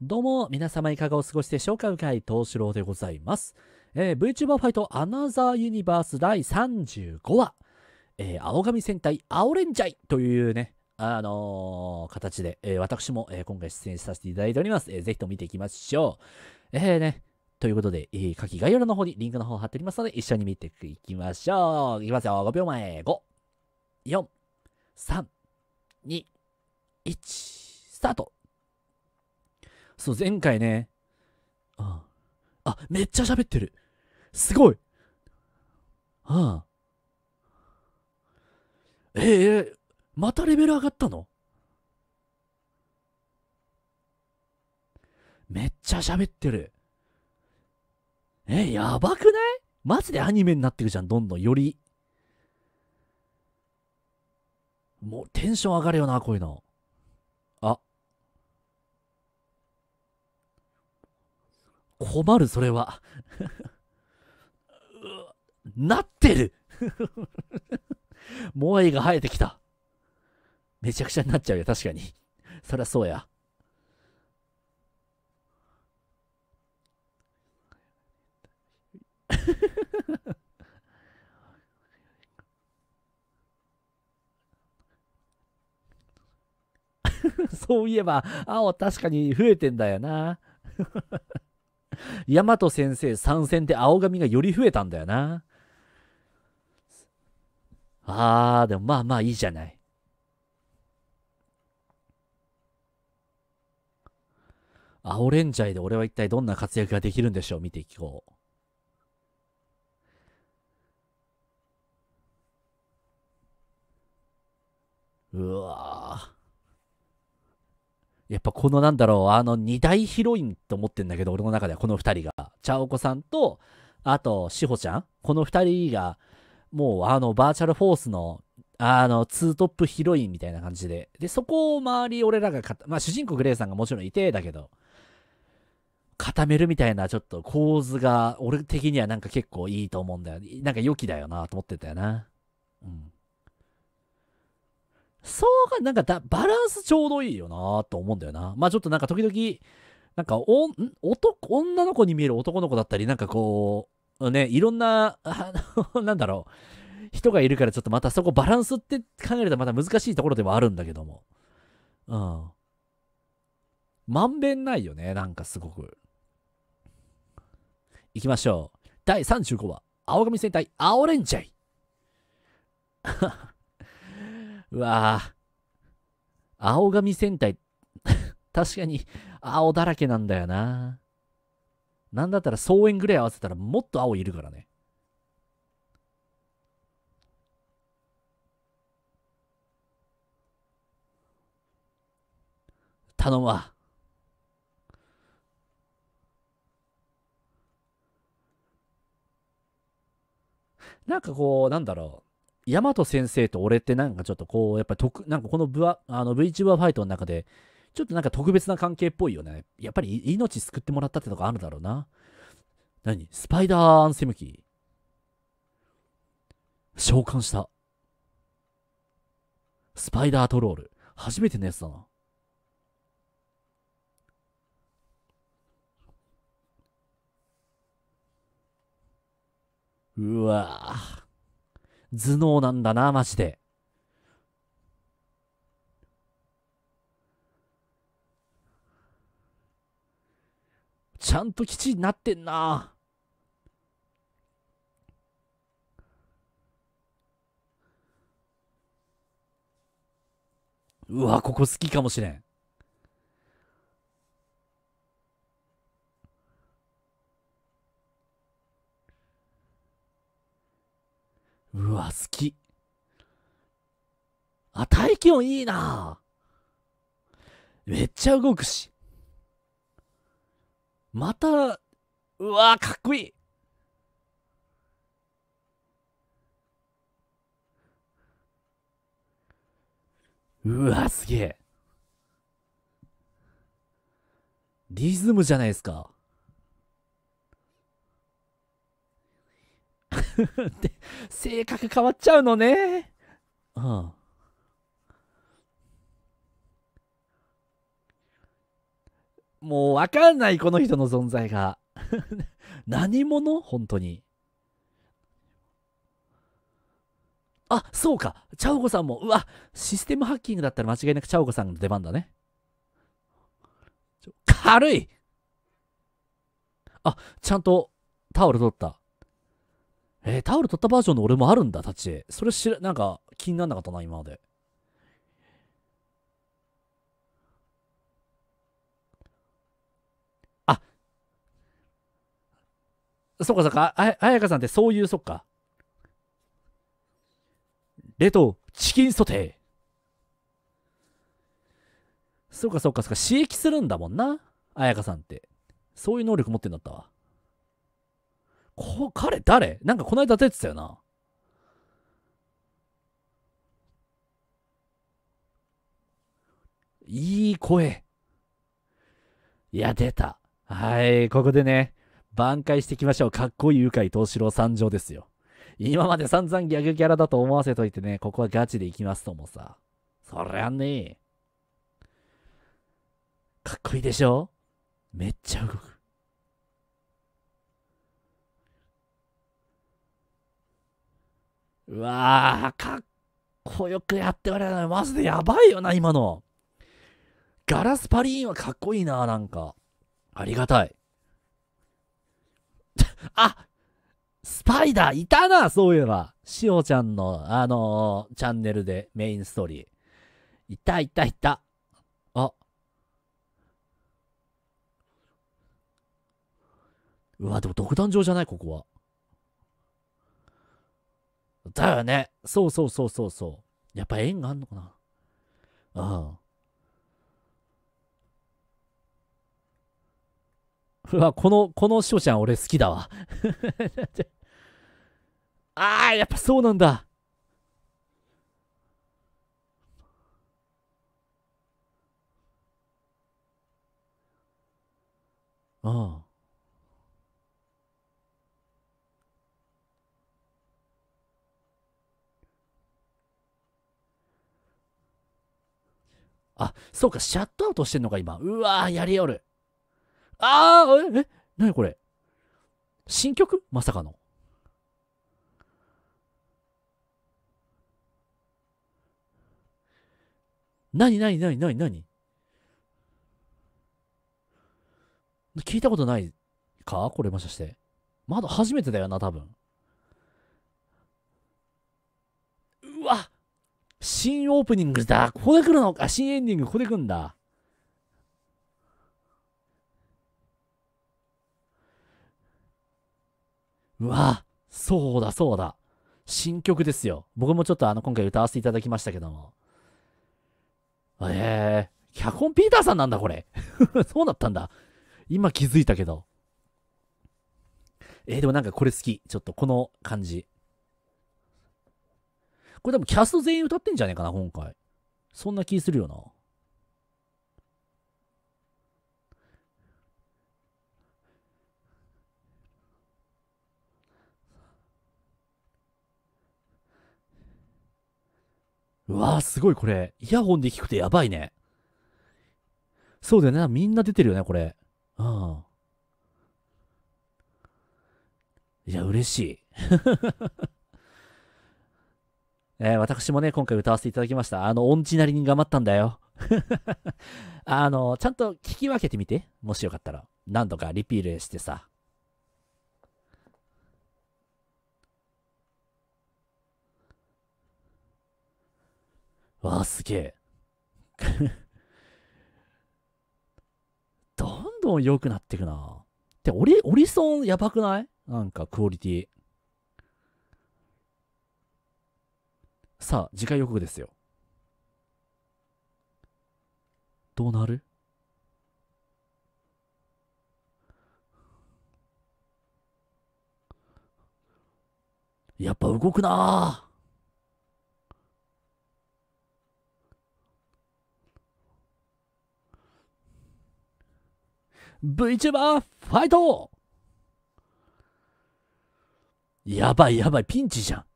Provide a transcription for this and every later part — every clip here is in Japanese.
どうも、皆様いかがお過ごしでしょうかうかい、東四郎でございます。えー、VTuber ファイトアナザーユニバース第35話、えー、青髪戦隊青レンジャイというね、あのー、形で、えー、私も、えー、今回出演させていただいております。えー、ぜひとも見ていきましょう。えー、ね、ということで、えー、下記概要欄の方にリンクの方を貼っておりますので、一緒に見ていきましょう。いきますよ、5秒前、5、4、3、2、1、スタートそう、前回ね、あ、めっちゃ喋ってる。すごい。うん。えー、またレベル上がったのめっちゃ喋ってる。え、やばくないマジでアニメになってるじゃん、どんどん。より。もうテンション上がるよな、こういうの。困る、それは。なってる モアイが生えてきた。めちゃくちゃになっちゃうよ、確かに。そりゃそうや。そういえば、青確かに増えてんだよな。大和先生参戦で青髪がより増えたんだよな。あー、でもまあまあいいじゃない。青レンジャーで俺は一体どんな活躍ができるんでしょう見ていこう。うわやっぱこのなんだろう、あの二大ヒロインと思ってんだけど、俺の中ではこの二人が。チャオコさんと、あと、シホちゃんこの二人が、もうあのバーチャルフォースの、あの、ツートップヒロインみたいな感じで。で、そこを周り俺らがまあ主人公グレイさんがもちろんいて、だけど、固めるみたいなちょっと構図が、俺的にはなんか結構いいと思うんだよ。なんか良きだよなと思ってたよな。うん。そうか、なんかだバランスちょうどいいよなと思うんだよな。まあちょっとなんか時々、なんかお男女の子に見える男の子だったり、なんかこう、ね、いろんな、あ のなんだろう、人がいるからちょっとまたそこバランスって考えるとまた難しいところではあるんだけども。うん。まんべんないよね、なんかすごく。いきましょう。第35話、青髪戦隊、青レンジャイ。うわぁ。青髪戦隊、確かに青だらけなんだよな。なんだったら草園ぐらい合わせたらもっと青いるからね。頼むわ。なんかこう、なんだろう。大和先生と俺ってなんかちょっとこう、やっぱ特、なんかこのブあの VTuber ファイトの中で、ちょっとなんか特別な関係っぽいよね。やっぱり命救ってもらったってとこあるだろうな。何スパイダーアンセムキー。召喚した。スパイダートロール。初めてのやつだな。うわぁ。頭脳なんだな、マジで。ちゃんと基地になってんな。うわ、ここ好きかもしれん。うわ、好き。あ、体気温いいなめっちゃ動くし。また、うわかっこいい。うわすげえ。リズムじゃないですか。て 性格変わっちゃうのね。うん。もうわかんない、この人の存在が。何者本当に。あ、そうか。チャオコさんも、うわ、システムハッキングだったら間違いなくチャオコさんの出番だね。軽いあ、ちゃんとタオル取った。えー、タオル取ったバージョンの俺もあるんだ、タチ。それ知ら、なんか気にならなかったな、今まで。あ、そっかそっか、あやかさんってそういう、そっか。レト、チキンソテー。そうかそうかそうか、刺激するんだもんな。やかさんって。そういう能力持ってんだったわ。こ彼誰なんかこの間出てたよな。いい声。いや、出た。はい、ここでね、挽回していきましょう。かっこいい鵜飼藤四郎参上ですよ。今まで散々ギャグキャラだと思わせといてね、ここはガチでいきますともさ。そりゃねかっこいいでしょめっちゃ動く。うわー、かっこよくやっておれない。マジでやばいよな、今の。ガラスパリーンはかっこいいな、なんか。ありがたい。あスパイダーいたな、そういえば。しおちゃんの、あのー、チャンネルでメインストーリー。いたいたいた。あ。うわ、でも独壇場じゃない、ここは。だよね。そうそうそうそうそう。やっぱ縁があんのかな。うん。うわ、この、このしおちゃん俺好きだわ。ああ、やっぱそうなんだ。ああ。あ、そうか、シャットアウトしてんのか、今。うわー、やりよる。あー、え、え、なにこれ。新曲まさかの。なになになになになに聞いたことないかこれもしかして。まだ初めてだよな、多分。うわっ新オープニングだ。ここで来るのか。新エンディング、ここで来るんだ。うわ、そうだ、そうだ。新曲ですよ。僕もちょっとあの、今回歌わせていただきましたけども。えー、脚本ピーターさんなんだ、これ。そうだったんだ。今気づいたけど。えー、でもなんかこれ好き。ちょっとこの感じ。これ多分キャスト全員歌ってんじゃねえかな、今回。そんな気するよな。うわーすごいこれ。イヤホンで聞くとやばいね。そうだよね。みんな出てるよね、これ。うん。いや、嬉しい。えー、私もね、今回歌わせていただきました。あの、音痴なりに頑張ったんだよ。あの、ちゃんと聞き分けてみて。もしよかったら。何度かリピールしてさ。わあ、すげえ。どんどん良くなっていくな。って、折り、折り損やばくないなんかクオリティ。さあ、次回予告ですよ。どうなるやっぱ動くな VTuber ファイトやばいやばい、ピンチじゃん。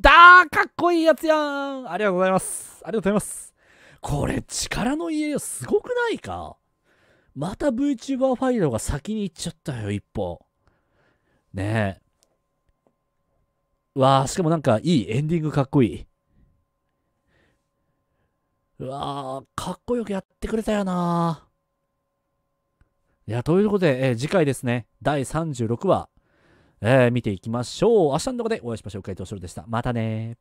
だーかっこいいやつやんありがとうございますありがとうございますこれ力の家よすごくないかまた VTuber ファイルが先に行っちゃったよ、一歩。ねえ。わあ、しかもなんかいい、エンディングかっこいい。うわあ、かっこよくやってくれたよなー。いや、ということで、えー、次回ですね、第36話、えー、見ていきましょう。明日の動画でお会いしましょう。回答するでした。またね